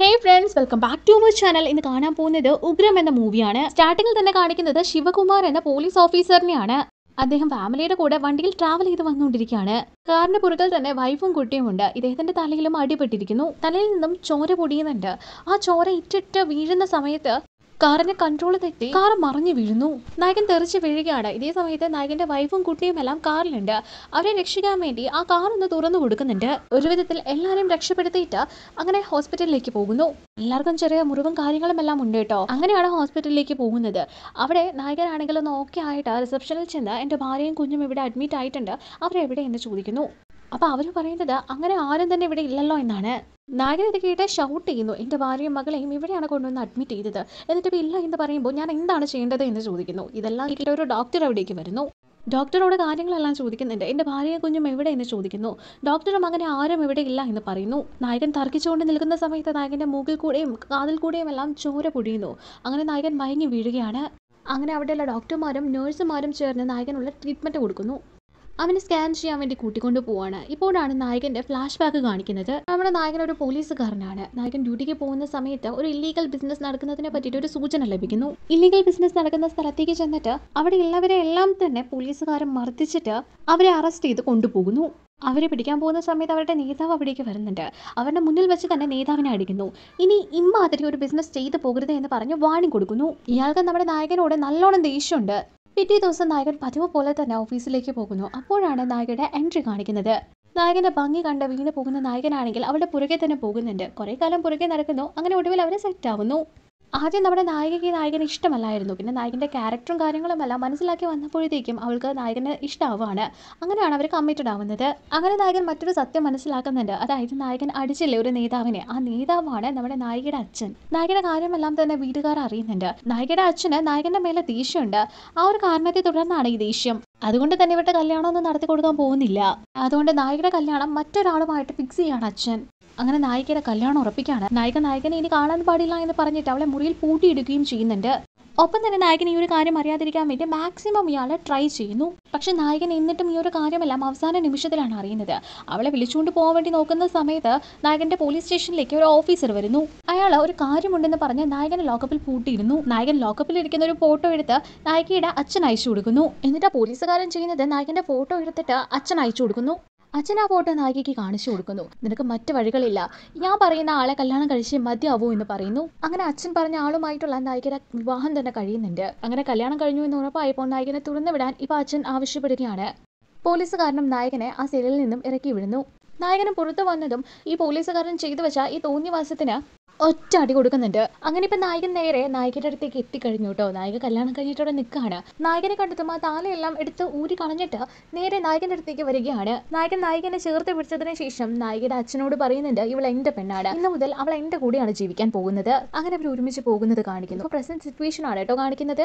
hey friends welcome back to our channel ഇന്ന് കാണാൻ പോകുന്നത് ഉഗ്രം എന്ന മൂവിയാണ് സ്റ്റാർട്ടിങ്ങിൽ തന്നെ കാണിക്കുന്നത് ശിവകുമാർ എന്ന പോലീസ് ഓഫീസറിനെയാണ് അദ്ദേഹം ഫാമിലിയുടെ കൂടെ വണ്ടിയിൽ ട്രാവൽ ചെയ്ത് വന്നുകൊണ്ടിരിക്കുകയാണ് കാറിന് പുറകിൽ തന്നെ വൈഫും ഉണ്ട് ഇദ്ദേഹത്തിന്റെ തലയിലും അടിപെട്ടിരിക്കുന്നു തലയിൽ നിന്നും ചോര പൊടിയുന്നുണ്ട് ആ ചോര ഇറ്റിട്ട് വീഴുന്ന സമയത്ത് കാറിനെ കൺട്രോൾ തെറ്റി കാർ മറിഞ്ഞു വീഴുന്നു നായകൻ തെറിച്ച് വീഴുകയാണ് ഇതേ സമയത്ത് നായകന്റെ വൈഫും കുട്ടിയും എല്ലാം കാറിലുണ്ട് അവരെ രക്ഷിക്കാൻ വേണ്ടി ആ കാർ ഒന്ന് തുറന്നു കൊടുക്കുന്നുണ്ട് ഒരു വിധത്തിൽ എല്ലാവരെയും രക്ഷപ്പെടുത്തിയിട്ട് അങ്ങനെ ഹോസ്പിറ്റലിലേക്ക് പോകുന്നു എല്ലാവർക്കും ചെറിയ മുറിവും കാര്യങ്ങളും എല്ലാം ഉണ്ട് കേട്ടോ അങ്ങനെയാണ് ഹോസ്പിറ്റലിലേക്ക് പോകുന്നത് അവിടെ നായകനാണെങ്കിലും ഒന്ന് ഓക്കെ ആയിട്ട് റിസപ്ഷനിൽ ചെന്ന് എന്റെ ഭാര്യയും കുഞ്ഞും ഇവിടെ അഡ്മിറ്റ് ആയിട്ടുണ്ട് അവരെവിടെ എന്ന് ചോദിക്കുന്നു അപ്പോൾ അവര് പറയുന്നത് അങ്ങനെ ആരും തന്നെ ഇവിടെ ഇല്ലല്ലോ എന്നാണ് നായകൻ ഇത് കേട്ട് ഷൗട്ട് ചെയ്യുന്നു എൻ്റെ ഭാര്യയും മകളെയും ഇവിടെയാണ് കൊണ്ടുവന്ന് അഡ്മിറ്റ് ചെയ്തത് എന്നിട്ട് ഇല്ല എന്ന് പറയുമ്പോൾ ഞാൻ എന്താണ് ചെയ്യേണ്ടത് എന്ന് ചോദിക്കുന്നു ഇതെല്ലാം കേട്ടിട്ട് ഒരു ഡോക്ടർ അവിടേക്ക് വരുന്നു ഡോക്ടറോട് കാര്യങ്ങളെല്ലാം ചോദിക്കുന്നുണ്ട് എന്റെ ഭാര്യയും കുഞ്ഞും എവിടെ എന്ന് ചോദിക്കുന്നു ഡോക്ടറും അങ്ങനെ ആരും ഇവിടെ ഇല്ല എന്ന് പറയുന്നു നായകൻ തർക്കിച്ചുകൊണ്ട് നിൽക്കുന്ന സമയത്ത് നായകൻ്റെ മൂക്കിൽ കൂടെയും കാതിൽ കൂടെയും എല്ലാം ചോര പൊടിയുന്നു അങ്ങനെ നായകൻ മയങ്ങി വീഴുകയാണ് അങ്ങനെ അവിടെയുള്ള ഡോക്ടർമാരും നഴ്സുമാരും ചേർന്ന് നായകനുള്ള ട്രീറ്റ്മെന്റ് കൊടുക്കുന്നു അവനെ സ്കാൻ ചെയ്യാൻ വേണ്ടി കൂട്ടിക്കൊണ്ട് പോവാണ് ഇപ്പോഴാണ് നായകന്റെ ഫ്ലാഷ് ബാക്ക് കാണിക്കുന്നത് നമ്മുടെ നായകൻ ഒരു പോലീസുകാരനാണ് നായകൻ ഡ്യൂട്ടിക്ക് പോകുന്ന സമയത്ത് ഒരു ഇല്ലീഗൽ ബിസിനസ് നടക്കുന്നതിനെ പറ്റിയിട്ട് ഒരു സൂചന ലഭിക്കുന്നു ഇല്ലീഗൽ ബിസിനസ് നടക്കുന്ന സ്ഥലത്തേക്ക് ചെന്നിട്ട് അവിടെ ഉള്ളവരെ എല്ലാം തന്നെ പോലീസുകാരൻ മർദ്ദിച്ചിട്ട് അവരെ അറസ്റ്റ് ചെയ്ത് കൊണ്ടുപോകുന്നു അവരെ പിടിക്കാൻ പോകുന്ന സമയത്ത് അവരുടെ നേതാവ് അവിടേക്ക് വരുന്നുണ്ട് അവരുടെ മുന്നിൽ വെച്ച് തന്നെ നേതാവിനെ അടിക്കുന്നു ഇനി ഇമ്മാതിരി ഒരു ബിസിനസ് ചെയ്തു പോകരുത് എന്ന് പറഞ്ഞ് വാണിംഗ് കൊടുക്കുന്നു ഇയാൾക്ക് നമ്മുടെ നായകനോട് നല്ലോണം ദേഷ്യമുണ്ട് പിറ്റേ ദിവസം നായകൻ പതിവ് പോലെ തന്നെ ഓഫീസിലേക്ക് പോകുന്നു അപ്പോഴാണ് നായകയുടെ എൻട്രി കാണിക്കുന്നത് നായകന്റെ ഭംഗി കണ്ട് വീണ് പോകുന്ന നായകനാണെങ്കിൽ അവളുടെ പുറകെ തന്നെ പോകുന്നുണ്ട് കുറെ കാലം പുറകെ നടക്കുന്നു അങ്ങനെ ഒടുവിൽ അവരെ സെറ്റ് ആവുന്നു ആദ്യം നമ്മുടെ നായികയ്ക്ക് നായകനെ ഇഷ്ടമല്ലായിരുന്നു പിന്നെ നായകൻ്റെ ക്യാരക്ടറും കാര്യങ്ങളുമല്ല മനസ്സിലാക്കി വന്നപ്പോഴത്തേക്കും അവൾക്ക് നായകനെ ഇഷ്ടമാവുകയാണ് അങ്ങനെയാണ് അവർ കമ്മിറ്റഡ് ആവുന്നത് അങ്ങനെ നായകൻ മറ്റൊരു സത്യം മനസ്സിലാക്കുന്നുണ്ട് അതായത് നായകൻ അടിച്ചില്ലേ ഒരു നേതാവിനെ ആ നേതാവാണ് നമ്മുടെ നായികയുടെ അച്ഛൻ നായകന്റെ കാര്യമെല്ലാം തന്നെ വീട്ടുകാർ അറിയുന്നുണ്ട് നായികയുടെ അച്ഛന് നായകന്റെ മേലെ ദേഷ്യമുണ്ട് ആ ഒരു കാരണത്തെ തുടർന്നാണ് ഈ ദേഷ്യം അതുകൊണ്ട് തന്നെ ഇവരുടെ കല്യാണം ഒന്നും നടത്തി കൊടുക്കാൻ പോകുന്നില്ല അതുകൊണ്ട് നായികയുടെ കല്യാണം മറ്റൊരാളുമായിട്ട് ഫിക്സ് ചെയ്യാണ് അച്ഛൻ അങ്ങനെ നായികയുടെ കല്യാണം ഉറപ്പിക്കാണ് നായിക നായകനെ ഇനി കാണാൻ പാടില്ല എന്ന് പറഞ്ഞിട്ട് അവളെ മുറിയിൽ പൂട്ടിയിടുകയും ചെയ്യുന്നുണ്ട് ഒപ്പം തന്നെ നായകൻ ഈ ഒരു കാര്യം അറിയാതിരിക്കാൻ വേണ്ടി മാക്സിമം ഇയാളെ ട്രൈ ചെയ്യുന്നു പക്ഷെ നായകൻ എന്നിട്ടും ഈ ഒരു കാര്യമെല്ലാം അവസാന നിമിഷത്തിലാണ് അറിയുന്നത് അവളെ വിളിച്ചുകൊണ്ട് പോകാൻ വേണ്ടി നോക്കുന്ന സമയത്ത് നായകന്റെ പോലീസ് സ്റ്റേഷനിലേക്ക് ഒരു ഓഫീസർ വരുന്നു അയാൾ ഒരു കാര്യമുണ്ടെന്ന് പറഞ്ഞ് നായകനെ ലോക്കപ്പിൽ പൂട്ടിയിരുന്നു നായകൻ ലോക്കപ്പിൽ ഇരിക്കുന്ന ഒരു ഫോട്ടോ എടുത്ത് നായികയുടെ അച്ഛൻ അയച്ചു കൊടുക്കുന്നു എന്നിട്ട് ആ പോലീസുകാരൻ ചെയ്യുന്നത് നായകന്റെ ഫോട്ടോ എടുത്തിട്ട് അച്ഛൻ അയച്ചു കൊടുക്കുന്നു അച്ഛൻ ആ ഫോട്ടോ നായികയ്ക്ക് കാണിച്ചു കൊടുക്കുന്നു നിനക്ക് മറ്റു വഴികളില്ല ഞാൻ പറയുന്ന ആളെ കല്യാണം കഴിച്ച് മതിയാവൂ എന്ന് പറയുന്നു അങ്ങനെ അച്ഛൻ പറഞ്ഞ ആളുമായിട്ടുള്ള നായികരെ വിവാഹം തന്നെ കഴിയുന്നുണ്ട് അങ്ങനെ കല്യാണം കഴിഞ്ഞു എന്ന് ഉറപ്പായപ്പോൾ നായികനെ തുറന്നു വിടാൻ ഇപ്പം അച്ഛൻ ആവശ്യപ്പെടുകയാണ് കാരണം നായകനെ ആ സെല്ലിൽ നിന്നും ഇറക്കി വിടുന്നു നായകനും പുറത്തു വന്നതും ഈ പോലീസുകാരൻ ചെയ്തു വെച്ച ഈ തോന്നിവാസത്തിന് ഒറ്റ അടി കൊടുക്കുന്നുണ്ട് അങ്ങനെ ഇപ്പൊ നായകൻ നേരെ നായികയുടെ അടുത്തേക്ക് എത്തിക്കഴിഞ്ഞു കേട്ടോ നായിക കല്യാണം അവിടെ നിൽക്കുകയാണ് നായകനെ കണ്ടെത്തും ആ താലയെല്ലാം എടുത്ത് ഊരി കളഞ്ഞിട്ട് നേരെ നായകന്റെ അടുത്തേക്ക് വരികയാണ് നായകൻ നായികനെ ചേർത്ത് പിടിച്ചതിന് ശേഷം നായികയുടെ അച്ഛനോട് പറയുന്നുണ്ട് ഇവൾ എന്റെ പെണ്ണാണ് ഇന്ന് മുതൽ അവൾ എന്റെ കൂടെയാണ് ജീവിക്കാൻ പോകുന്നത് അങ്ങനെ അവർ ഒരുമിച്ച് പോകുന്നത് കാണിക്കുന്നു പ്രസന്റ് സിറ്റുവേഷൻ ആണ് കേട്ടോ കാണിക്കുന്നത്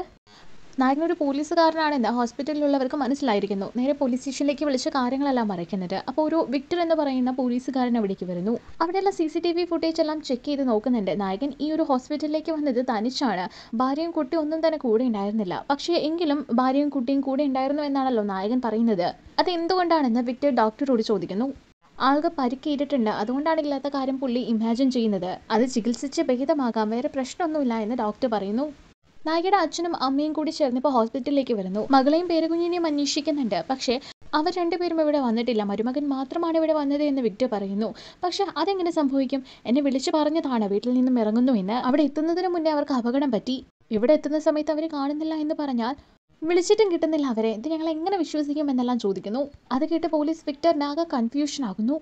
നായകൻ ഒരു പോലീസുകാരനാണെന്ന് ഹോസ്പിറ്റലിലുള്ളവർക്ക് മനസ്സിലായിരിക്കുന്നു നേരെ പോലീസ് സ്റ്റേഷനിലേക്ക് വിളിച്ച് കാര്യങ്ങളെല്ലാം അറിയിക്കുന്നത് അപ്പോൾ ഒരു വിക്ടർ എന്ന് പറയുന്ന പോലീസുകാരൻ അവിടേക്ക് വരുന്നു അവിടെയുള്ള C C T V footage എല്ലാം ചെക്ക് ചെയ്ത് നോക്കുന്നുണ്ട് നായകൻ ഈ ഒരു ഹോസ്പിറ്റലിലേക്ക് വന്നത് തനിച്ചാണ് ഭാര്യയും കുട്ടിയും ഒന്നും തന്നെ കൂടെ ഉണ്ടായിരുന്നില്ല പക്ഷേ എങ്കിലും ഭാര്യയും കുട്ടിയും കൂടെ ഉണ്ടായിരുന്നു എന്നാണല്ലോ നായകൻ പറയുന്നത് അത് എന്തുകൊണ്ടാണെന്ന് വിക്ടർ ഡോക്ടറോട് ചോദിക്കുന്നു ആൾക്ക് പരിക്കേറ്റിട്ടുണ്ട് അതുകൊണ്ടാണ് ഇല്ലാത്ത കാര്യം പുള്ളി ഇമാജിൻ ചെയ്യുന്നത് അത് ചികിത്സിച്ച് ഭേദമാകാം വേറെ പ്രശ്നമൊന്നുമില്ല എന്ന് ഡോക്ടർ പറയുന്നു നായികയുടെ അച്ഛനും അമ്മയും കൂടി ചേർന്ന് ഇപ്പോൾ ഹോസ്പിറ്റലിലേക്ക് വരുന്നു മകളെയും പേരകുഞ്ഞിനെയും അന്വേഷിക്കുന്നുണ്ട് പക്ഷേ അവർ രണ്ടുപേരും ഇവിടെ വന്നിട്ടില്ല മരുമകൻ മാത്രമാണ് ഇവിടെ വന്നത് എന്ന് വിക്ടർ പറയുന്നു പക്ഷെ അതെങ്ങനെ സംഭവിക്കും എന്നെ വിളിച്ചു പറഞ്ഞതാണ് വീട്ടിൽ നിന്നും ഇറങ്ങുന്നു എന്ന് അവിടെ എത്തുന്നതിന് മുന്നേ അവർക്ക് അപകടം പറ്റി ഇവിടെ എത്തുന്ന സമയത്ത് അവർ കാണുന്നില്ല എന്ന് പറഞ്ഞാൽ വിളിച്ചിട്ടും കിട്ടുന്നില്ല അവരെ ഇത് ഞങ്ങൾ എങ്ങനെ വിശ്വസിക്കും എന്നെല്ലാം ചോദിക്കുന്നു അത് കേട്ട് പോലീസ് വിക്ടറിനാകെ കൺഫ്യൂഷൻ ആകുന്നു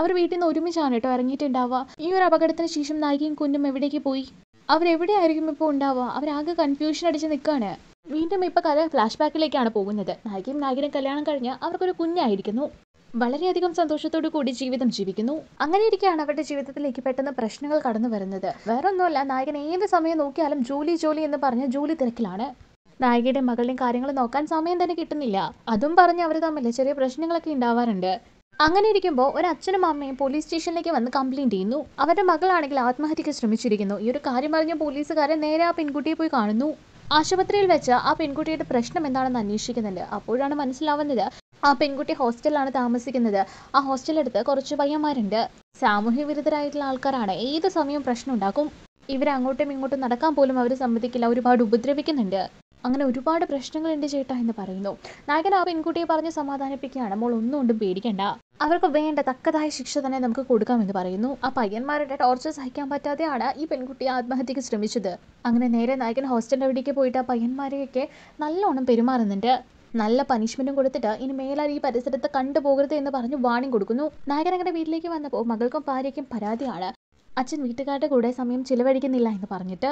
അവർ വീട്ടിൽ നിന്ന് ഒരുമിച്ചാണ് കേട്ടോ ഇറങ്ങിയിട്ടുണ്ടാവുക ഈ ഒരു അപകടത്തിന് ശേഷം നായികയും കുഞ്ഞും എവിടേക്ക് പോയി അവരെവിടെയായിരിക്കും ഇപ്പോൾ ഉണ്ടാവുക അവരാകെ കൺഫ്യൂഷൻ അടിച്ച് നിൽക്കുകയാണ് വീണ്ടും ഇപ്പോൾ കഥ ഫ്ലാഷ് ബാക്കിലേക്കാണ് പോകുന്നത് നായികയും നായകനും കല്യാണം കഴിഞ്ഞ് അവർക്കൊരു കുഞ്ഞായിരിക്കുന്നു വളരെയധികം സന്തോഷത്തോടു കൂടി ജീവിതം ജീവിക്കുന്നു അങ്ങനെ ഇരിക്കുകയാണ് അവരുടെ ജീവിതത്തിലേക്ക് പെട്ടെന്ന് പ്രശ്നങ്ങൾ കടന്നു വരുന്നത് വേറൊന്നുമല്ല നായകൻ ഏത് സമയം നോക്കിയാലും ജോലി ജോലി എന്ന് പറഞ്ഞ് ജോലി തിരക്കിലാണ് നായികയുടെ മകളുടെയും കാര്യങ്ങൾ നോക്കാൻ സമയം തന്നെ കിട്ടുന്നില്ല അതും പറഞ്ഞ് അവർ തമ്മിൽ ചെറിയ പ്രശ്നങ്ങളൊക്കെ ഉണ്ടാവാറുണ്ട് അങ്ങനെ ഇരിക്കുമ്പോൾ ഒരു അച്ഛനും അമ്മയും പോലീസ് സ്റ്റേഷനിലേക്ക് വന്ന് കംപ്ലയിൻറ്റ് ചെയ്യുന്നു അവരുടെ മകളാണെങ്കിൽ ആത്മഹത്യയ്ക്ക് ശ്രമിച്ചിരിക്കുന്നു ഈ ഒരു കാര്യം അറിഞ്ഞ പോലീസുകാരൻ നേരെ ആ പെൺകുട്ടിയെ പോയി കാണുന്നു ആശുപത്രിയിൽ വെച്ച് ആ പെൺകുട്ടിയുടെ പ്രശ്നം എന്താണെന്ന് അന്വേഷിക്കുന്നുണ്ട് അപ്പോഴാണ് മനസ്സിലാവുന്നത് ആ പെൺകുട്ടി ഹോസ്റ്റലിലാണ് താമസിക്കുന്നത് ആ ഹോസ്റ്റലെടുത്ത് കുറച്ച് പയ്യന്മാരുണ്ട് സാമൂഹ്യ വിരുദ്ധരായിട്ടുള്ള ആൾക്കാരാണ് ഏത് സമയവും പ്രശ്നം ഉണ്ടാക്കും ഇവർ അങ്ങോട്ടും ഇങ്ങോട്ടും നടക്കാൻ പോലും അവർ സമ്മതിക്കില്ല ഒരുപാട് ഉപദ്രവിക്കുന്നുണ്ട് അങ്ങനെ ഒരുപാട് പ്രശ്നങ്ങളുണ്ട് ചേട്ടാ എന്ന് പറയുന്നു നായകൻ ആ പെൺകുട്ടിയെ പറഞ്ഞ് സമാധാനിപ്പിക്കുകയാണ് മോൾ ഒന്നുകൊണ്ടും പേടിക്കണ്ട അവർക്ക് വേണ്ട തക്കതായ ശിക്ഷ തന്നെ നമുക്ക് കൊടുക്കാമെന്ന് പറയുന്നു ആ പയ്യന്മാരുടെ ടോർച്ചർ സഹിക്കാൻ പറ്റാതെയാണ് ഈ പെൺകുട്ടി ആത്മഹത്യക്ക് ശ്രമിച്ചത് അങ്ങനെ നേരെ നായകൻ ഹോസ്റ്റലിൻ്റെ അവിടേക്ക് പോയിട്ട് ആ പയ്യന്മാരെയൊക്കെ നല്ലോണം പെരുമാറുന്നുണ്ട് നല്ല പനിഷ്മെന്റും കൊടുത്തിട്ട് ഇനി മേലാർ ഈ പരിസരത്ത് കണ്ടുപോകരുത് എന്ന് പറഞ്ഞ് വാണിംഗ് കൊടുക്കുന്നു നായകൻ അങ്ങനെ വീട്ടിലേക്ക് വന്നപ്പോൾ മകൾക്കും ഭാര്യയ്ക്കും പരാതിയാണ് അച്ഛൻ വീട്ടുകാരുടെ കൂടെ സമയം ചിലവഴിക്കുന്നില്ല എന്ന് പറഞ്ഞിട്ട്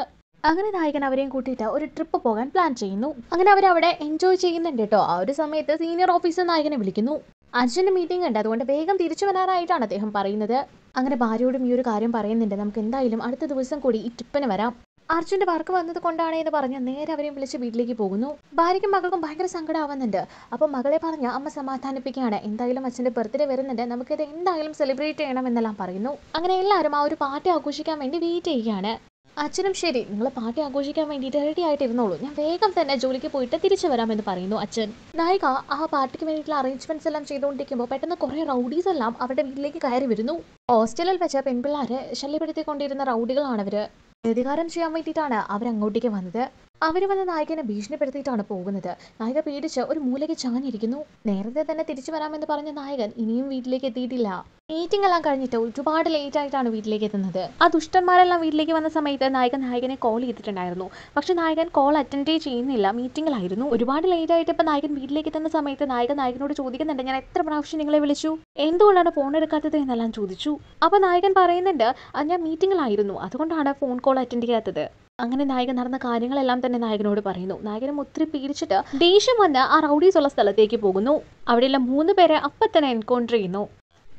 അങ്ങനെ നായകൻ അവരെയും കൂട്ടിയിട്ട് ഒരു ട്രിപ്പ് പോകാൻ പ്ലാൻ ചെയ്യുന്നു അങ്ങനെ അവരവിടെ എൻജോയ് ചെയ്യുന്നുണ്ട് കേട്ടോ ആ ഒരു സമയത്ത് സീനിയർ ഓഫീസർ നായകനെ വിളിക്കുന്നു അർജന്റ് മീറ്റിംഗ് ഉണ്ട് അതുകൊണ്ട് വേഗം തിരിച്ചു വരാനായിട്ടാണ് അദ്ദേഹം പറയുന്നത് അങ്ങനെ ഭാര്യയോടും ഈ ഒരു കാര്യം പറയുന്നുണ്ട് നമുക്ക് എന്തായാലും അടുത്ത ദിവസം കൂടി ഈ ട്രിപ്പിന് വരാം അർജുന്റെ വർക്ക് വന്നത് കൊണ്ടാണ് എന്ന് പറഞ്ഞ് നേരെ അവരെയും വിളിച്ച് വീട്ടിലേക്ക് പോകുന്നു ഭാര്യയ്ക്കും മകൾക്കും ഭയങ്കര സങ്കടമാവുന്നുണ്ട് അപ്പോൾ മകളെ പറഞ്ഞ അമ്മ സമാധാനിപ്പിക്കുകയാണ് എന്തായാലും അച്ഛന്റെ ബർത്ത്ഡേ വരുന്നുണ്ട് നമുക്കിത് എന്തായാലും സെലിബ്രേറ്റ് ചെയ്യണം എന്നെല്ലാം പറയുന്നു അങ്ങനെ എല്ലാവരും ആ ഒരു പാർട്ടി ആഘോഷിക്കാൻ വേണ്ടി വെയിറ്റ് ചെയ്യുകയാണ് അച്ഛനും ശരി നിങ്ങൾ പാർട്ടി ആഘോഷിക്കാൻ വേണ്ടിയിട്ട് റെഡി ആയിട്ടിരുന്നോളൂ ഞാൻ വേഗം തന്നെ ജോലിക്ക് പോയിട്ട് തിരിച്ചു വരാമെന്ന് പറയുന്നു അച്ഛൻ നായിക ആ പാർട്ടിക്ക് വേണ്ടിയിട്ടുള്ള അറേഞ്ച്മെന്റ്സ് എല്ലാം ചെയ്തുകൊണ്ടിരിക്കുമ്പോൾ പെട്ടെന്ന് കുറേ റൗഡീസ് എല്ലാം അവരുടെ വീട്ടിലേക്ക് കയറി വരുന്നു ഹോസ്റ്റലിൽ വെച്ച പെൺപിള്ളാരെ ശല്യപ്പെടുത്തിക്കൊണ്ടിരുന്ന റൗഡികളാണ് അവര് പ്രതികാരം ചെയ്യാൻ വേണ്ടിയിട്ടാണ് അവരങ്ങോട്ടേക്ക് വന്നത് അവർ വന്ന നായികനെ ഭീഷണിപ്പെടുത്തിയിട്ടാണ് പോകുന്നത് നായിക പേടിച്ച് ഒരു മൂലയ്ക്ക് ചാഞ്ഞിരിക്കുന്നു നേരത്തെ തന്നെ തിരിച്ചു വരാമെന്ന് പറഞ്ഞ നായകൻ ഇനിയും വീട്ടിലേക്ക് എത്തിയിട്ടില്ല മീറ്റിംഗ് എല്ലാം കഴിഞ്ഞിട്ട് ഒരുപാട് ലേറ്റ് ആയിട്ടാണ് വീട്ടിലേക്ക് എത്തുന്നത് ആ ദുഷ്ടന്മാരെല്ലാം വീട്ടിലേക്ക് വന്ന സമയത്ത് നായകൻ നായകനെ കോൾ ചെയ്തിട്ടുണ്ടായിരുന്നു പക്ഷെ നായകൻ കോൾ അറ്റൻഡ് ചെയ്യുന്നില്ല മീറ്റിംഗിലായിരുന്നു ഒരുപാട് ലേറ്റ് ആയിട്ട് ഇപ്പൊ നായകൻ വീട്ടിലേക്ക് എത്തുന്ന സമയത്ത് നായകൻ നായകനോട് ചോദിക്കുന്നുണ്ട് ഞാൻ എത്ര പ്രാവശ്യം നിങ്ങളെ വിളിച്ചു എന്തുകൊണ്ടാണ് ഫോൺ എടുക്കാത്തത് എന്നെല്ലാം ചോദിച്ചു അപ്പോൾ നായകൻ പറയുന്നുണ്ട് ഞാൻ മീറ്റിംഗിലായിരുന്നു അതുകൊണ്ടാണ് ഫോൺ കോൾ അറ്റൻഡ് ചെയ്യാത്തത് അങ്ങനെ നായകൻ നടന്ന കാര്യങ്ങളെല്ലാം തന്നെ നായകനോട് പറയുന്നു നായകനും ഒത്തിരി പീഡിച്ചിട്ട് ദേഷ്യം വന്ന് ആ റൗഡീസ് ഉള്ള സ്ഥലത്തേക്ക് പോകുന്നു അവിടെയുള്ള മൂന്ന് പേരെ അപ്പൊ തന്നെ എൻകൗണ്ടർ ചെയ്യുന്നു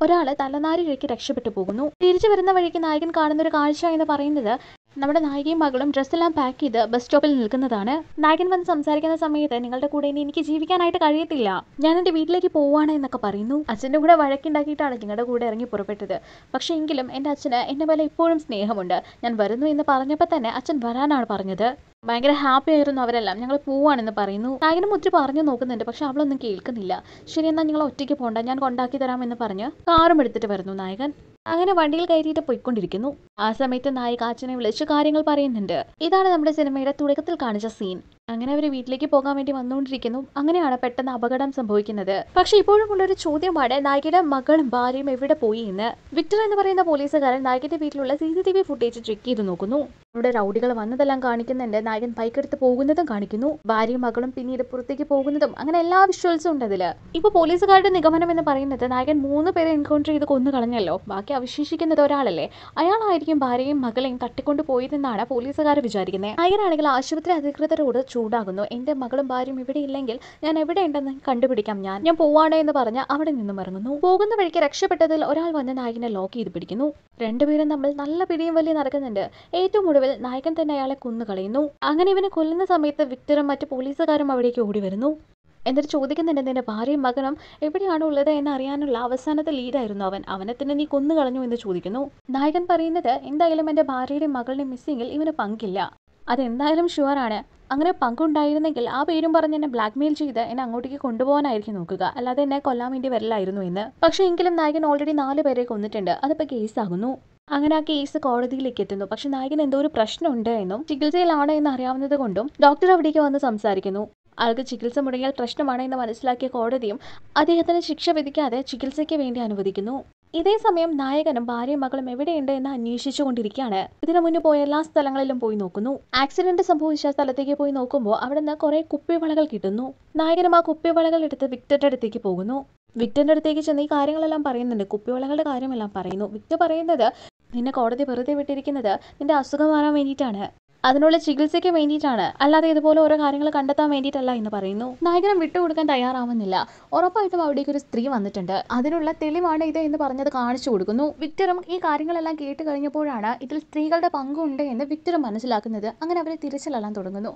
ഒരാള് തലനാരിഴയ്ക്ക് രക്ഷപ്പെട്ടു പോകുന്നു തിരിച്ചു വരുന്ന വഴിക്ക് നായകൻ കാണുന്ന ഒരു കാഴ്ച എന്ന് പറയുന്നത് നമ്മുടെ നായികയും മകളും ഡ്രസ്സെല്ലാം പാക്ക് ചെയ്ത് ബസ് സ്റ്റോപ്പിൽ നിൽക്കുന്നതാണ് നായകൻ വന്ന് സംസാരിക്കുന്ന സമയത്ത് നിങ്ങളുടെ കൂടെ ഇനി എനിക്ക് ജീവിക്കാനായിട്ട് കഴിയത്തില്ല ഞാൻ എന്റെ വീട്ടിലേക്ക് പോവാണ് എന്നൊക്കെ പറയുന്നു അച്ഛന്റെ കൂടെ വഴക്കുണ്ടാക്കിയിട്ടാണ് നിങ്ങളുടെ കൂടെ ഇറങ്ങി പുറപ്പെട്ടത് പക്ഷേ എങ്കിലും എൻ്റെ അച്ഛന് എന്നെ പോലെ ഇപ്പോഴും സ്നേഹമുണ്ട് ഞാൻ വരുന്നു എന്ന് പറഞ്ഞപ്പോൾ തന്നെ അച്ഛൻ വരാനാണ് പറഞ്ഞത് ഭയങ്കര ഹാപ്പി ആയിരുന്നു അവരെല്ലാം ഞങ്ങൾ പോവാണെന്ന് പറയുന്നു നായകനും ഒത്തിരി പറഞ്ഞു നോക്കുന്നുണ്ട് പക്ഷെ അവളൊന്നും കേൾക്കുന്നില്ല ശരി എന്നാൽ നിങ്ങൾ ഒറ്റയ്ക്ക് പോകണ്ട ഞാൻ കൊണ്ടാക്കി തരാമെന്ന് പറഞ്ഞ് കാറും എടുത്തിട്ട് വരുന്നു നായകൻ അങ്ങനെ വണ്ടിയിൽ കയറിയിട്ട് പോയിക്കൊണ്ടിരിക്കുന്നു ആ സമയത്ത് നായിക അച്ഛനെ വിളിച്ച് കാര്യങ്ങൾ പറയുന്നുണ്ട് ഇതാണ് നമ്മുടെ സിനിമയുടെ തുടക്കത്തിൽ കാണിച്ച സീൻ അങ്ങനെ അവർ വീട്ടിലേക്ക് പോകാൻ വേണ്ടി വന്നുകൊണ്ടിരിക്കുന്നു അങ്ങനെയാണ് പെട്ടെന്ന് അപകടം സംഭവിക്കുന്നത് പക്ഷെ ഇപ്പോഴും ഉള്ളൊരു ചോദ്യമാണ് നായികയുടെ മകളും ഭാര്യയും എവിടെ പോയി എന്ന് വിക്ടർ എന്ന് പറയുന്ന പോലീസുകാരൻ നായികന്റെ വീട്ടിലുള്ള C C T V footage check ചെയ്ത് നോക്കുന്നു ഇവിടെ റൗഡികൾ വന്നതെല്ലാം കാണിക്കുന്നുണ്ട് നായകൻ ബൈക്കെടുത്ത് പോകുന്നതും കാണിക്കുന്നു ഭാര്യയും മകളും പിന്നീട് പുറത്തേക്ക് പോകുന്നതും അങ്ങനെ എല്ലാ വിഷ്വൽസും ഉണ്ട് അതിൽ ഇപ്പൊ പോലീസുകാരുടെ നിഗമനം എന്ന് പറയുന്നത് നായകൻ മൂന്ന് പേരെ എൻകൗണ്ടർ ചെയ്ത് കൊന്നു കളഞ്ഞല്ലോ ബാക്കി അവശേഷിക്കുന്നത് ഒരാളല്ലേ അയാളായിരിക്കും ഭാര്യയും മകളെയും തട്ടിക്കൊണ്ടു പോയതെന്നാണ് പോലീസുകാർ വിചാരിക്കുന്നത് നായകനാണെങ്കിൽ ആശുപത്രി അധികൃതരോട് ചൂടാകുന്നു എൻ്റെ മകളും ഭാര്യയും ഇവിടെ ഇല്ലെങ്കിൽ ഞാൻ എവിടെ ഉണ്ടെന്ന് കണ്ടുപിടിക്കാം ഞാൻ ഞാൻ പോവാണേ എന്ന് പറഞ്ഞ് അവിടെ നിന്നും ഇറങ്ങുന്നു പോകുന്ന വഴിക്ക് രക്ഷപ്പെട്ടതിൽ ഒരാൾ വന്ന് നായകനെ ലോക്ക് ചെയ്ത് പിടിക്കുന്നു രണ്ടുപേരും തമ്മിൽ നല്ല പിടിയും വലിയ നടക്കുന്നുണ്ട് ഏറ്റവും ഒടുവിൽ നായകൻ തന്നെ അയാളെ കൊന്നു കളയുന്നു അങ്ങനെ ഇവനെ കൊല്ലുന്ന സമയത്ത് വിക്ടറും മറ്റ് പോലീസുകാരും അവിടേക്ക് ഓടി വരുന്നു എന്നിട്ട് ചോദിക്കുന്നുണ്ട് നിന്റെ ഭാര്യയും മകനും എവിടെയാണ് ഉള്ളത് എന്ന് അറിയാനുള്ള അവസാനത്തെ ലീഡായിരുന്നു അവൻ അവനെ തന്നെ നീ കൊന്നു കളഞ്ഞു എന്ന് ചോദിക്കുന്നു നായകൻ പറയുന്നത് എന്തായാലും എൻ്റെ ഭാര്യയുടെയും മകളുടെയും മിസ്സിങ്ങിൽ ഇവന് പങ്കില്ല അതെന്തായാലും ഷുവറാണ് അങ്ങനെ പങ്കുണ്ടായിരുന്നെങ്കിൽ ആ പേരും പറഞ്ഞ് എന്നെ ബ്ലാക്ക്മെയിൽ ചെയ്ത് എന്നെ അങ്ങോട്ടേക്ക് കൊണ്ടുപോകാനായിരിക്കും നോക്കുക അല്ലാതെ എന്നെ കൊല്ലാൻ വേണ്ടി വരില്ലായിരുന്നു എന്ന് പക്ഷേ എങ്കിലും നായകൻ ഓൾറെഡി നാല് പേരെ കൊന്നിട്ടുണ്ട് അതിപ്പോൾ കേസാകുന്നു അങ്ങനെ ആ കേസ് കോടതിയിലേക്ക് എത്തുന്നു പക്ഷെ നായകൻ എന്തോ ഒരു പ്രശ്നമുണ്ട് എന്നും ചികിത്സയിലാണ് എന്ന് അറിയാവുന്നത് കൊണ്ടും ഡോക്ടർ അവിടേക്ക് വന്ന് സംസാരിക്കുന്നു ആൾക്ക് ചികിത്സ മുടങ്ങിയാൽ പ്രശ്നമാണ് എന്ന് മനസ്സിലാക്കിയ കോടതിയും അദ്ദേഹത്തിന് ശിക്ഷ വിധിക്കാതെ ചികിത്സയ്ക്ക് വേണ്ടി അനുവദിക്കുന്നു ഇതേ സമയം നായകനും ഭാര്യയും മകളും എവിടെയുണ്ട് എന്ന് അന്വേഷിച്ചു കൊണ്ടിരിക്കുകയാണ് ഇതിനു മുന്നേ പോയ എല്ലാ സ്ഥലങ്ങളിലും പോയി നോക്കുന്നു ആക്സിഡന്റ് സംഭവിച്ച സ്ഥലത്തേക്ക് പോയി നോക്കുമ്പോൾ അവിടെ നിന്ന് കുറെ കുപ്പിവളകൾ കിട്ടുന്നു നായകനും ആ കുപ്പിവളകൾ എടുത്ത് വിക്ടറുടെ അടുത്തേക്ക് പോകുന്നു വിക്ടറിന്റെ അടുത്തേക്ക് ചെന്ന് ഈ കാര്യങ്ങളെല്ലാം പറയുന്നുണ്ട് കുപ്പിവളകളുടെ കാര്യമെല്ലാം പറയുന്നു വിക്ടർ പറയുന്നത് നിന്നെ കോടതി വെറുതെ വിട്ടിരിക്കുന്നത് നിന്റെ അസുഖം മാറാൻ വേണ്ടിയിട്ടാണ് അതിനുള്ള ചികിത്സയ്ക്ക് വേണ്ടിയിട്ടാണ് അല്ലാതെ ഇതുപോലെ ഓരോ കാര്യങ്ങൾ കണ്ടെത്താൻ വേണ്ടിയിട്ടല്ല എന്ന് പറയുന്നു നായകനം വിട്ടുകൊടുക്കാൻ തയ്യാറാവുന്നില്ല ഉറപ്പായിട്ടും അവിടേക്ക് ഒരു സ്ത്രീ വന്നിട്ടുണ്ട് അതിനുള്ള തെളിവാണ് ഇത് എന്ന് പറഞ്ഞത് കാണിച്ചു കൊടുക്കുന്നു വിക്ടറും ഈ കാര്യങ്ങളെല്ലാം കേട്ട് കഴിഞ്ഞപ്പോഴാണ് ഇതിൽ സ്ത്രീകളുടെ പങ്കുണ്ട് എന്ന് വിക്ടർ മനസ്സിലാക്കുന്നത് അങ്ങനെ അവരെ തിരച്ചിലെല്ലാം തുടങ്ങുന്നു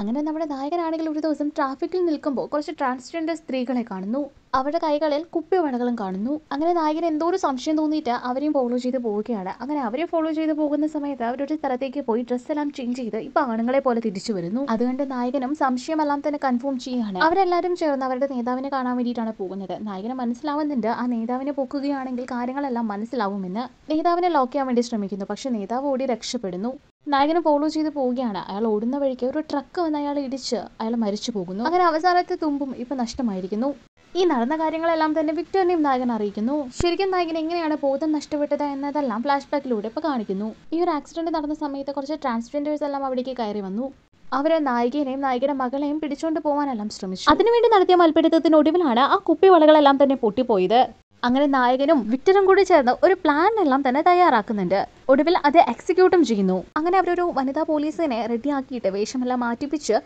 അങ്ങനെ നമ്മുടെ നായകനാണെങ്കിൽ ഒരു ദിവസം ട്രാഫിക്കിൽ നിൽക്കുമ്പോൾ കുറച്ച് ട്രാൻസ്ജെൻഡർ സ്ത്രീകളെ കാണുന്നു അവരുടെ കൈകളിൽ കുപ്പി വടകളും കാണുന്നു അങ്ങനെ നായകൻ എന്തോ ഒരു സംശയം തോന്നിയിട്ട് അവരെയും ഫോളോ ചെയ്ത് പോവുകയാണ് അങ്ങനെ അവരെ ഫോളോ ചെയ്ത് പോകുന്ന സമയത്ത് അവരൊരു സ്ഥലത്തേക്ക് പോയി എല്ലാം ചേഞ്ച് ചെയ്ത് ഇപ്പൊ ആണുങ്ങളെ പോലെ തിരിച്ചു വരുന്നു അതുകൊണ്ട് നായകനും സംശയമെല്ലാം തന്നെ കൺഫേം ചെയ്യുകയാണ് അവരെല്ലാവരും ചേർന്ന് അവരുടെ നേതാവിനെ കാണാൻ വേണ്ടിയിട്ടാണ് പോകുന്നത് നായകനെ മനസ്സിലാവുന്നുണ്ട് ആ നേതാവിനെ പൊക്കുകയാണെങ്കിൽ കാര്യങ്ങളെല്ലാം മനസ്സിലാവുമെന്ന് നേതാവിനെ ലോക്ക് ചെയ്യാൻ വേണ്ടി ശ്രമിക്കുന്നു പക്ഷെ നേതാവ് ഓടി രക്ഷപ്പെടുന്നു നായകനെ ഫോളോ ചെയ്ത് പോവുകയാണ് അയാൾ ഓടുന്ന വഴിക്ക് ഒരു ട്രക്ക് വന്ന് അയാൾ ഇടിച്ച് അയാൾ മരിച്ചു പോകുന്നു അങ്ങനെ അവസാനത്തെ തുമ്പും ഇപ്പൊ നഷ്ടമായിരിക്കുന്നു ഈ നടന്ന കാര്യങ്ങളെല്ലാം തന്നെ വിക്ടറിനെയും നായകൻ അറിയിക്കുന്നു ശരിക്കും നായകൻ എങ്ങനെയാണ് ബോധം നഷ്ടപ്പെട്ടത് എന്നതെല്ലാം ഫ്ലാഷ് ബാക്കിലൂടെ ഇപ്പോൾ കാണിക്കുന്നു ഈ ഒരു ആക്സിഡന്റ് നടന്ന സമയത്ത് കുറച്ച് ട്രാൻസ്ജെൻഡേഴ്സ് എല്ലാം അവിടേക്ക് കയറി വന്നു അവരെ നായികനെയും നായികയുടെ മകളെയും പിടിച്ചുകൊണ്ട് പോകാനെല്ലാം ശ്രമിച്ചു അതിനുവേണ്ടി നടത്തിയ മൽപ്പിടുത്തത്തിന് ഒടുവിലാണ് ആ കുപ്പി വളകളെല്ലാം തന്നെ പൊട്ടിപ്പോയത് അങ്ങനെ നായകനും വിക്ടറും കൂടി ചേർന്ന് ഒരു പ്ലാൻ എല്ലാം തന്നെ തയ്യാറാക്കുന്നുണ്ട് ഒടുവിൽ അത് എക്സിക്യൂട്ടും ചെയ്യുന്നു അങ്ങനെ അവരൊരു വനിതാ പോലീസിനെ റെഡിയാക്കിയിട്ട് വേഷമെല്ലാം മാറ്റിപ്പിച്ച്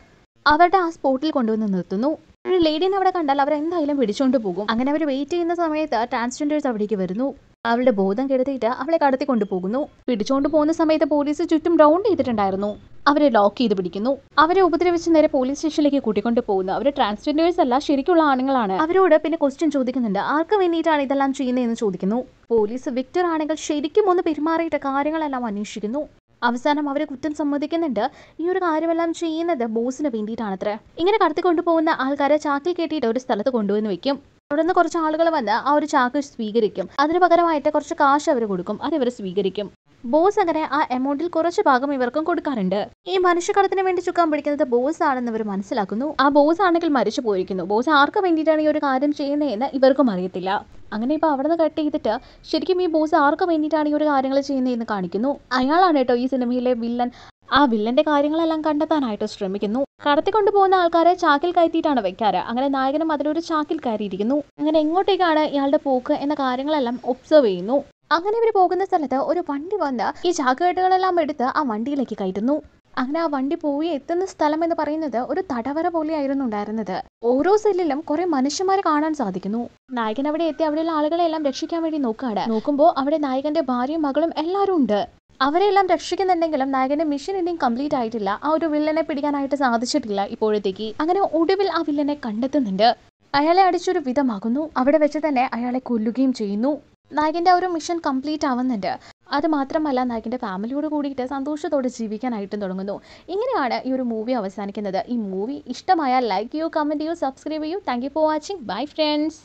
അവരുടെ ആ സ്പോട്ടിൽ കൊണ്ടുവന്ന് നിർത്തുന്നു ഒരു ലേഡിനെ അവിടെ കണ്ടാൽ അവർ എന്തായാലും പിടിച്ചുകൊണ്ട് പോകും അങ്ങനെ അവർ വെയിറ്റ് ചെയ്യുന്ന സമയത്ത് ട്രാൻസ്ജെൻഡേഴ്സ് അവിടേക്ക് വരുന്നു അവളുടെ ബോധം കെടുത്തിയിട്ട് അവളെ കടത്തി കൊണ്ടുപോകുന്നു പിടിച്ചുകൊണ്ട് പോകുന്ന സമയത്ത് പോലീസ് ചുറ്റും റൗണ്ട് ചെയ്തിട്ടുണ്ടായിരുന്നു അവരെ ലോക്ക് ചെയ്ത് പിടിക്കുന്നു അവരെ ഉപദ്രവിച്ച് നേരെ പോലീസ് സ്റ്റേഷനിലേക്ക് കൂട്ടിക്കൊണ്ട് പോകുന്നു അവർ ട്രാൻസ്ജെൻഡേഴ്സ് അല്ല ശരിക്കുള്ള ആണുങ്ങളാണ് അവരോട് പിന്നെ ക്വസ്റ്റ്യൻ ചോദിക്കുന്നുണ്ട് ആർക്ക് വേണ്ടിയിട്ടാണ് ഇതെല്ലാം ചെയ്യുന്നതെന്ന് ചോദിക്കുന്നു പോലീസ് വിക്ടർ ആണെങ്കിൽ ശരിക്കും ഒന്ന് പെരുമാറിയിട്ട് കാര്യങ്ങളെല്ലാം അന്വേഷിക്കുന്നു അവസാനം അവരെ കുറ്റം സമ്മതിക്കുന്നുണ്ട് ഈ ഒരു കാര്യമെല്ലാം ചെയ്യുന്നത് ബോസിന് വേണ്ടിയിട്ടാണത്രേ ഇങ്ങനെ കൊണ്ടുപോകുന്ന ആൾക്കാരെ ചാക്കിൽ കെട്ടിയിട്ട് ഒരു സ്ഥലത്ത് കൊണ്ടുവന്ന് വെക്കും തുടർന്ന് കുറച്ച് ആളുകൾ വന്ന് ആ ഒരു ചാക്ക് സ്വീകരിക്കും അതിന് പകരമായിട്ട് കുറച്ച് കാശ് അവർ കൊടുക്കും അത് ഇവർ സ്വീകരിക്കും ബോസ് അങ്ങനെ ആ എമൗണ്ടിൽ കുറച്ച് ഭാഗം ഇവർക്കും കൊടുക്കാറുണ്ട് ഈ മനുഷ്യക്കടത്തിന് വേണ്ടി ചുക്കാൻ പിടിക്കുന്നത് ബോസ് ആണെന്ന് ഇവർ മനസ്സിലാക്കുന്നു ആ ബോസ് ആണെങ്കിൽ മരിച്ചു പോയിരിക്കുന്നു ബോസ് ആർക്ക് വേണ്ടിയിട്ടാണ് ഈ ഒരു കാര്യം എന്ന് ഇവർക്കും അറിയത്തില്ല അങ്ങനെ ഇപ്പൊ അവിടെ നിന്ന് കട്ട് ചെയ്തിട്ട് ശരിക്കും ഈ ബോസ് ആർക്ക് വേണ്ടിയിട്ടാണ് ഈ ഒരു കാര്യങ്ങൾ എന്ന് കാണിക്കുന്നു അയാളാണ് കേട്ടോ ഈ സിനിമയിലെ വില്ലൻ ആ വില്ലന്റെ കാര്യങ്ങളെല്ലാം കണ്ടെത്താനായിട്ട് ശ്രമിക്കുന്നു കടത്തിക്കൊണ്ടു പോകുന്ന ആൾക്കാരെ ചാക്കിൽ കയറ്റിയിട്ടാണ് വെക്കാറ് അങ്ങനെ നായകനും അതിലൊരു ചാക്കിൽ കയറിയിരിക്കുന്നു അങ്ങനെ എങ്ങോട്ടേക്കാണ് ഇയാളുടെ പോക്ക് എന്ന കാര്യങ്ങളെല്ലാം ഒബ്സർവ് ചെയ്യുന്നു അങ്ങനെ ഇവര് പോകുന്ന സ്ഥലത്ത് ഒരു വണ്ടി വന്ന് ഈ ചാക്കുകെട്ടുകളെല്ലാം എടുത്ത് ആ വണ്ടിയിലേക്ക് കയറ്റുന്നു അങ്ങനെ ആ വണ്ടി പോയി എത്തുന്ന സ്ഥലം എന്ന് പറയുന്നത് ഒരു തടവറ പോലെയായിരുന്നു ഉണ്ടായിരുന്നത് ഓരോ സെല്ലിലും കുറെ മനുഷ്യന്മാരെ കാണാൻ സാധിക്കുന്നു നായകൻ അവിടെ എത്തി അവിടെയുള്ള ആളുകളെ എല്ലാം രക്ഷിക്കാൻ വേണ്ടി നോക്കുകയാണ് നോക്കുമ്പോൾ അവിടെ നായകന്റെ ഭാര്യയും മകളും എല്ലാവരും ഉണ്ട് അവരെല്ലാം രക്ഷിക്കുന്നുണ്ടെങ്കിലും നായകന്റെ മിഷൻ ഇനിയും കംപ്ലീറ്റ് ആയിട്ടില്ല ആ ഒരു വില്ലനെ പിടിക്കാനായിട്ട് സാധിച്ചിട്ടില്ല ഇപ്പോഴത്തേക്ക് അങ്ങനെ ഒടുവിൽ ആ വില്ലനെ കണ്ടെത്തുന്നുണ്ട് അയാളെ അടിച്ചൊരു വിധമാകുന്നു അവിടെ വെച്ച് തന്നെ അയാളെ കൊല്ലുകയും ചെയ്യുന്നു നായകന്റെ ആ ഒരു മിഷൻ കംപ്ലീറ്റ് ആവുന്നുണ്ട് അത് മാത്രമല്ല നായകൻ്റെ ഫാമിലിയോട് കൂടിയിട്ട് സന്തോഷത്തോടെ ജീവിക്കാനായിട്ടും തുടങ്ങുന്നു ഇങ്ങനെയാണ് ഈ ഒരു മൂവി അവസാനിക്കുന്നത് ഈ മൂവി ഇഷ്ടമായാൽ ലൈക്ക് ചെയ്യൂ കമന്റ് ചെയ്യൂ സബ്സ്ക്രൈബ് ചെയ്യൂ thank for watching bye friends